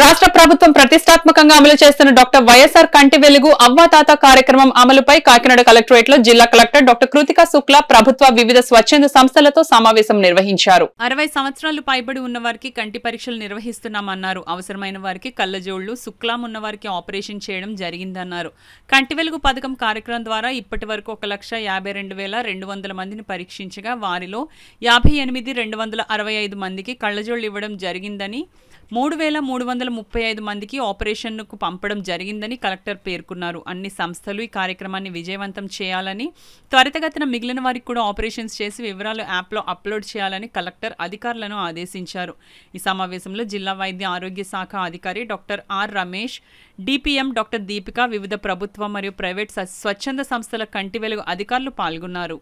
రాష్ట్ర ప్రభుత్వం ప్రతిష్టాత్మకంగా అమలు చేస్తున్న డాక్టర్ వైఎస్ఆర్ కంటి వెలుగు అవ్వాతాత కార్యక్రమం అమలుపై కాకినాడ కలెక్టరేట్ లో జిల్లా కలెక్టర్ డాక్టర్ కృతికా శుక్లా ప్రభుత్వ వివిధ స్వచ్ఛంద సంస్థలతో సమావేశం నిర్వహించారు అరవై సంవత్సరాలు పైబడి ఉన్న వారికి కంటి పరీక్షలు నిర్వహిస్తున్నామన్నారు అవసరమైన వారికి కళ్ళజోళ్లు శుక్లాం ఉన్న వారికి ఆపరేషన్ చేయడం జరిగిందన్నారు కంటి వెలుగు పథకం కార్యక్రమం ద్వారా ఇప్పటి వరకు ఒక లక్ష యాభై రెండు వేల రెండు వందల మందిని పరీక్షించగా వారిలో యాభై ఎనిమిది రెండు వందల అరవై ఐదు మందికి కళ్ళజోళ్లు ఇవ్వడం జరిగిందని మూడు వేల మూడు వందల వందల ముప్పై ఐదు మందికి ఆపరేషన్కు పంపడం జరిగిందని కలెక్టర్ పేర్కొన్నారు అన్ని సంస్థలు ఈ కార్యక్రమాన్ని విజయవంతం చేయాలని త్వరితగతిన మిగిలిన వారికి కూడా ఆపరేషన్స్ చేసి వివరాలు యాప్లో అప్లోడ్ చేయాలని కలెక్టర్ అధికారులను ఆదేశించారు ఈ సమావేశంలో జిల్లా వైద్య ఆరోగ్య శాఖ అధికారి doctor R Ramesh DPM doctor Deepika వివిధ ప్రభుత్వ మరియు ప్రైవేట్ స్వచ్ఛంద సంస్థల కంటి వెలుగు అధికారులు పాల్గొన్నారు